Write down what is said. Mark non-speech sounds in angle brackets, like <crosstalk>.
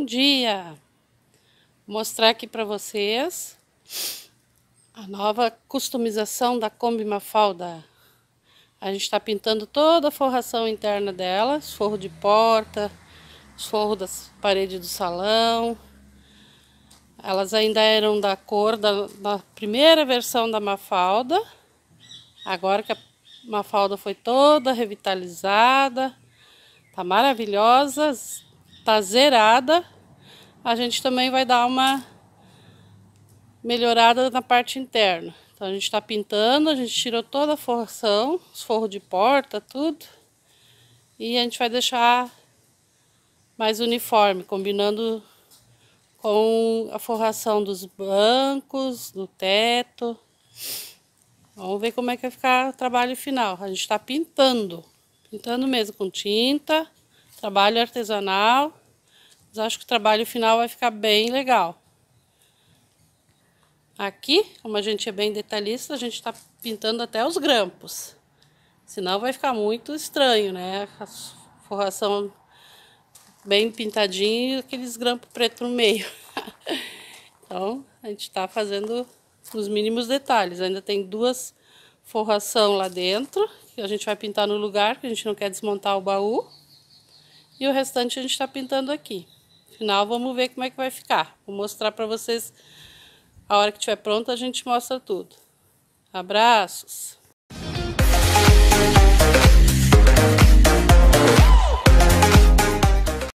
Bom dia! Vou mostrar aqui para vocês a nova customização da Kombi Mafalda. A gente está pintando toda a forração interna dela, os forros de porta, os forros das paredes do salão. Elas ainda eram da cor da, da primeira versão da Mafalda. Agora que a Mafalda foi toda revitalizada, tá maravilhosa, tá zerada a gente também vai dar uma melhorada na parte interna. Então a gente está pintando, a gente tirou toda a forração, os forros de porta, tudo. E a gente vai deixar mais uniforme, combinando com a forração dos bancos, do teto. Vamos ver como é que vai ficar o trabalho final. A gente está pintando, pintando mesmo com tinta, trabalho artesanal. Mas acho que o trabalho final vai ficar bem legal. Aqui, como a gente é bem detalhista, a gente está pintando até os grampos. Senão vai ficar muito estranho, né? A forração bem pintadinha e aqueles grampos preto no meio. <laughs> então, a gente está fazendo os mínimos detalhes. Ainda tem duas forração lá dentro, que a gente vai pintar no lugar, que a gente não quer desmontar o baú. E o restante a gente está pintando aqui final, vamos ver como é que vai ficar. Vou mostrar para vocês a hora que estiver pronto a gente mostra tudo. Abraços!